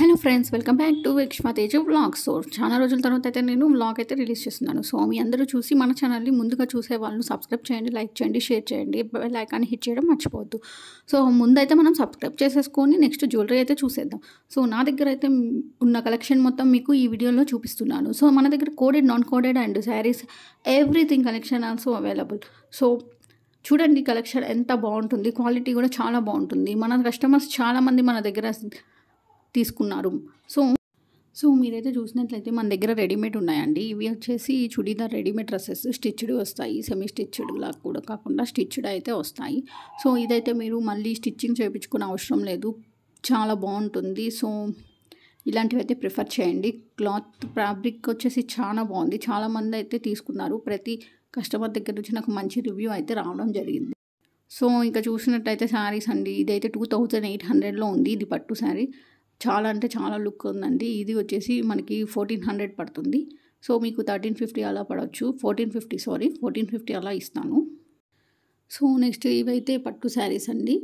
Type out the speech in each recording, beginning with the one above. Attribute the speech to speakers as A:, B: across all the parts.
A: hello friends welcome back to Vikshma Teja vlog so చాలా రోజుల తర్వాత అయితే నేను వ్లాగ్ అయితే రిలీజ్ చేస్తున్నాను సో మీ అందరూ చూసి మన ఛానల్ని ముందుగా చూసే వాళ్ళను సబ్స్క్రైబ్ చేయండి లైక్ చేయండి షేర్ చేయండి లైక్ అని హిట్ చేయడం మర్చిపోవద్దు సో ముందైతే మనం సబ్స్క్రైబ్ చేసేసుకొని నెక్స్ట్ జ్యువెలరీ అయితే చూసేద్దాం సో నా దగ్గర అయితే ఉన్న కలెక్షన్ మొత్తం మీకు ఈ వీడియోలో చూపిస్తున్నాను సో మన దగ్గర coded non coded and sarees everything collection also available so చూడండి కలెక్షన్ ఎంత బాగుంటుంది క్వాలిటీ కూడా చాలా బాగుంటుంది మన కస్టమర్స్ చాలామంది మన దగ్గర తీసుకున్నారు సో సో మీరైతే చూసినట్లయితే మన దగ్గర రెడీమేడ్ ఉన్నాయండి ఇవి వచ్చేసి చుడీదార్ రెడీమేడ్ డ్రెస్సెస్ స్టిచ్డ్ వస్తాయి సెమీ స్టిచ్డ్ లాగా కూడా కాకుండా స్టిచ్డ్ అయితే వస్తాయి సో ఇదైతే మీరు మళ్ళీ స్టిచ్చింగ్ చేయించుకునే అవసరం లేదు చాలా బాగుంటుంది సో ఇలాంటివి అయితే ప్రిఫర్ చేయండి క్లాత్ ఫ్యాబ్రిక్ వచ్చేసి చాలా బాగుంది చాలామంది అయితే తీసుకున్నారు ప్రతి కస్టమర్ దగ్గర నుంచి నాకు మంచి రివ్యూ అయితే రావడం జరిగింది సో ఇంకా చూసినట్టయితే శారీస్ అండి ఇదైతే టూ థౌజండ్ ఎయిట్ హండ్రెడ్లో ఉంది ఇది పట్టు శారీ చాలా అంటే చాలా లుక్ ఉందండి ఇది వచ్చేసి మనకి ఫోర్టీన్ హండ్రెడ్ పడుతుంది సో మీకు థర్టీన్ ఫిఫ్టీ అలా పడవచ్చు fourteen fifty sorry fourteen fifty అలా ఇస్తాను సో నెక్స్ట్ ఇవైతే పట్టు శారీస్ అండి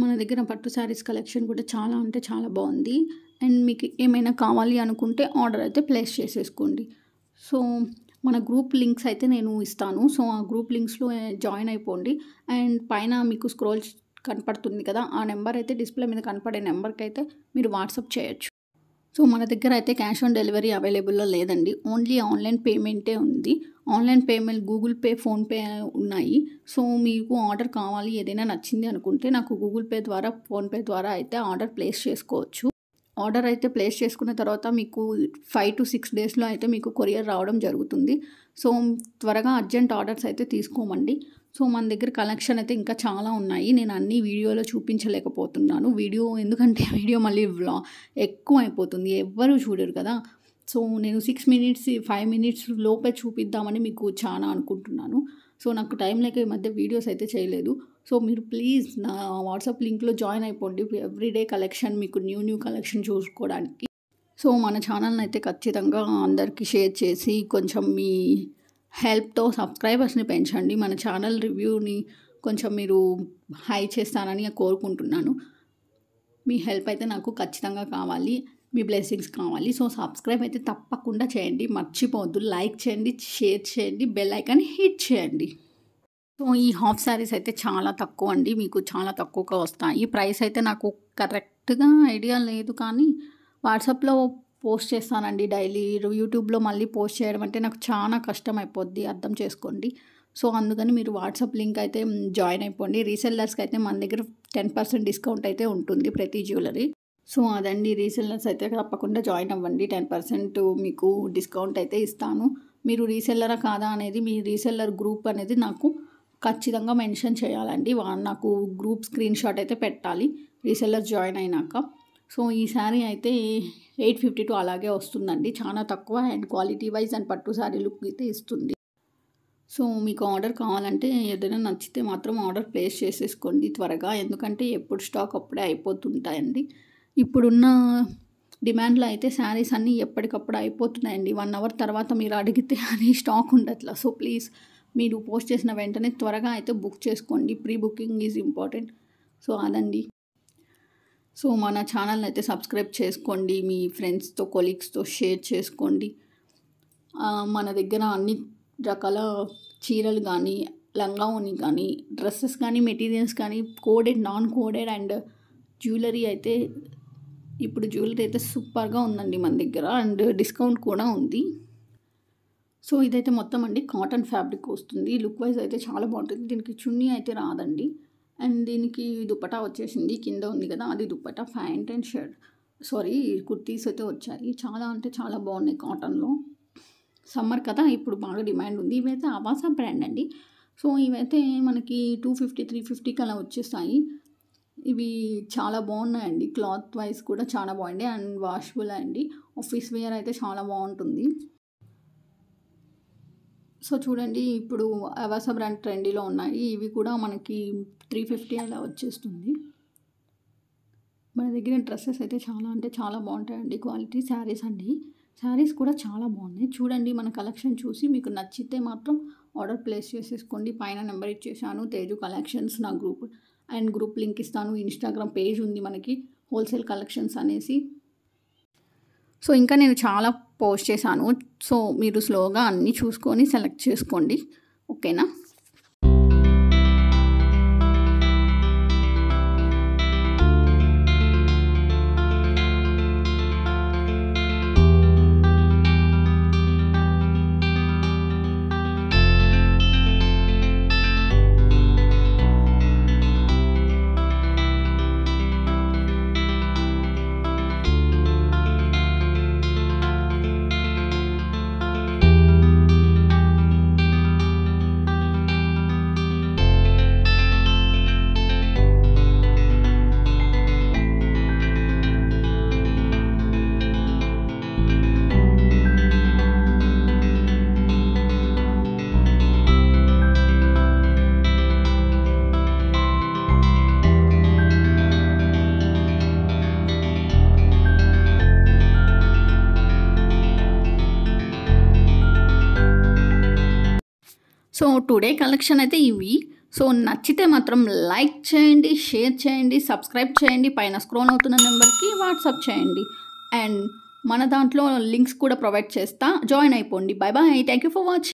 A: మన దగ్గర పట్టు శారీస్ కలెక్షన్ కూడా చాలా అంటే చాలా బాగుంది అండ్ మీకు ఏమైనా కావాలి అనుకుంటే ఆర్డర్ అయితే ప్లేస్ చేసేసుకోండి సో మన గ్రూప్ లింక్స్ అయితే నేను ఇస్తాను సో ఆ గ్రూప్ లింక్స్లో జాయిన్ అయిపోండి అండ్ పైన మీకు స్క్రోల్ కనపడుతుంది కదా ఆ నెంబర్ అయితే డిస్ప్లే మీద కనపడే నెంబర్కి అయితే మీరు వాట్సాప్ చేయొచ్చు సో మన దగ్గర అయితే క్యాష్ ఆన్ డెలివరీ అవైలబుల్లో లేదండి ఓన్లీ ఆన్లైన్ పేమెంటే ఉంది online payment Google Pay PhonePe ఉన్నాయి సో మీకు ఆర్డర్ కావాలి ఏదైనా నచ్చింది అనుకుంటే నాకు గూగుల్ పే ద్వారా ఫోన్పే ద్వారా అయితే ఆర్డర్ ప్లేస్ చేసుకోవచ్చు ఆర్డర్ అయితే ప్లేస్ చేసుకున్న తర్వాత మీకు ఫైవ్ టు సిక్స్ డేస్లో అయితే మీకు కొరియర్ రావడం జరుగుతుంది సో త్వరగా అర్జెంట్ ఆర్డర్స్ అయితే తీసుకోమండి సో మన దగ్గర కలెక్షన్ అయితే ఇంకా చాలా ఉన్నాయి నేను అన్ని వీడియోలో చూపించలేకపోతున్నాను వీడియో ఎందుకంటే వీడియో మళ్ళీ వ్లా ఎక్కువ అయిపోతుంది ఎవ్వరూ చూడరు కదా సో నేను సిక్స్ మినిట్స్ ఫైవ్ మినిట్స్ లోపే చూపిద్దామని మీకు చాలా అనుకుంటున్నాను సో నాకు టైం లేక ఈ మధ్య వీడియోస్ అయితే చేయలేదు సో మీరు ప్లీజ్ నా వాట్సాప్ లింక్లో జాయిన్ అయిపోండి ఎవ్రీడే కలెక్షన్ మీకు న్యూ న్యూ కలెక్షన్ చూసుకోవడానికి సో మన ఛానల్ని అయితే ఖచ్చితంగా అందరికీ షేర్ చేసి కొంచెం మీ హెల్ప్తో సబ్స్క్రైబర్స్ని పెంచండి మన ఛానల్ రివ్యూని కొంచెం మీరు హై చేస్తానని కోరుకుంటున్నాను మీ హెల్ప్ అయితే నాకు ఖచ్చితంగా కావాలి మీ బ్లెస్సింగ్స్ కావాలి సో సబ్స్క్రైబ్ అయితే తప్పకుండా చేయండి మర్చిపోవద్దు లైక్ చేయండి షేర్ చేయండి బెల్ ఐకాన్ హిట్ చేయండి సో ఈ హాఫ్ శారీస్ అయితే చాలా తక్కువ అండి మీకు చాలా తక్కువగా వస్తాయి ప్రైస్ అయితే నాకు కరెక్ట్గా ఐడియా లేదు కానీ వాట్సాప్లో పోస్ట్ చేస్తానండి డైలీ యూట్యూబ్లో మళ్ళీ పోస్ట్ చేయడం అంటే నాకు చాలా కష్టం అయిపోద్ది అర్థం చేసుకోండి సో అందుకని మీరు వాట్సాప్ లింక్ అయితే జాయిన్ అయిపోండి రీసెల్లర్స్కి అయితే మన దగ్గర టెన్ పర్సెంట్ డిస్కౌంట్ అయితే ఉంటుంది ప్రతి జ్యువెలరీ సో అదండి రీసెల్లర్స్ అయితే తప్పకుండా జాయిన్ అవ్వండి టెన్ పర్సెంట్ మీకు డిస్కౌంట్ అయితే ఇస్తాను మీరు రీసెల్లరా కాదా అనేది మీ రీసెల్లర్ గ్రూప్ అనేది నాకు ఖచ్చితంగా మెన్షన్ చేయాలండి నాకు గ్రూప్ స్క్రీన్ షాట్ అయితే పెట్టాలి రీసెల్లర్ జాయిన్ అయినాక సో ఈ శారీ అయితే ఎయిట్ ఫిఫ్టీ టూ అలాగే వస్తుందండి చాలా తక్కువ అండ్ క్వాలిటీ వైజ్ అండ్ పట్టు శారీ లుక్ అయితే ఇస్తుంది సో మీకు ఆర్డర్ కావాలంటే ఏదైనా నచ్చితే మాత్రం ఆర్డర్ ప్లేస్ చేసేసుకోండి త్వరగా ఎందుకంటే ఎప్పుడు స్టాక్ అప్పుడే అయిపోతుంటాయండి ఇప్పుడున్న డిమాండ్లో అయితే శారీస్ అన్నీ ఎప్పటికప్పుడు అయిపోతున్నాయండి వన్ అవర్ తర్వాత మీరు అడిగితే అది స్టాక్ ఉండట్లా సో ప్లీజ్ మీరు పోస్ట్ చేసిన వెంటనే త్వరగా అయితే బుక్ చేసుకోండి pre booking is important so అదండి సో మన ఛానల్ని అయితే సబ్స్క్రైబ్ చేసుకోండి మీ ఫ్రెండ్స్తో కొలీగ్స్తో షేర్ చేసుకోండి మన దగ్గర అన్ని రకాల చీరలు కానీ లంగావోని కానీ డ్రెస్సెస్ కానీ మెటీరియల్స్ కానీ coded non coded and jewellery అయితే ఇప్పుడు జ్యువెలరీ అయితే సూపర్గా ఉందండి మన దగ్గర అండ్ డిస్కౌంట్ కూడా ఉంది సో ఇదైతే మొత్తం అండి కాటన్ ఫ్యాబ్రిక్ వస్తుంది లుక్ వైజ్ అయితే చాలా బాగుంటుంది దీనికి చున్నీ అయితే రాదండి అండ్ దీనికి దుప్పటా వచ్చేసింది కింద ఉంది కదా అది dupatta pant and shirt sari kurtis అయితే వచ్చాయి చాలా అంటే చాలా బాగున్నాయి కాటన్లో సమ్మర్ కదా ఇప్పుడు బాగా డిమాండ్ ఉంది ఇవైతే అవాసా బ్రాండ్ అండి సో ఇవైతే మనకి టూ ఫిఫ్టీ త్రీ ఫిఫ్టీకి అలా వచ్చేస్తాయి ఇవి చాలా బాగున్నాయండి క్లాత్ వైజ్ కూడా చాలా బాగుంది అండ్ వాషబుల్ అండి ఆఫీస్ వేర్ అయితే చాలా బాగుంటుంది సో చూడండి ఇప్పుడు అవాస బ్రాండ్ ట్రెండీలో ఉన్నాయి ఇవి కూడా మనకి త్రీ ఫిఫ్టీ అలా వచ్చేస్తుంది మన దగ్గర డ్రెస్సెస్ అయితే చాలా అంటే చాలా బాగుంటాయండి క్వాలిటీ శారీస్ అండి శారీస్ కూడా చాలా బాగున్నాయి చూడండి మన కలెక్షన్ చూసి మీకు నచ్చితే మాత్రం ఆర్డర్ ప్లేస్ చేసేసుకోండి పైన నెంబర్ ఇచ్చేసాను తేజు కలెక్షన్స్ నా గ్రూప్ అండ్ గ్రూప్ లింక్ ఇస్తాను ఇన్స్టాగ్రామ్ పేజ్ ఉంది మనకి హోల్సేల్ కలెక్షన్స్ అనేసి సో ఇంకా నేను చాలా పోస్ట్ చేశాను సో మీరు స్లోగా అన్నీ చూసుకొని సెలెక్ట్ చేసుకోండి ఓకేనా సో టుడే కలెక్షన్ అయితే ఇవి సో నచ్చితే మాత్రం లైక్ చేయండి షేర్ చేయండి సబ్స్క్రైబ్ చేయండి పైన స్క్రోన్ అవుతున్న నెంబర్కి వాట్సాప్ చేయండి అండ్ మన దాంట్లో లింక్స్ కూడా ప్రొవైడ్ చేస్తా జాయిన్ అయిపోండి bye bye thank you for watching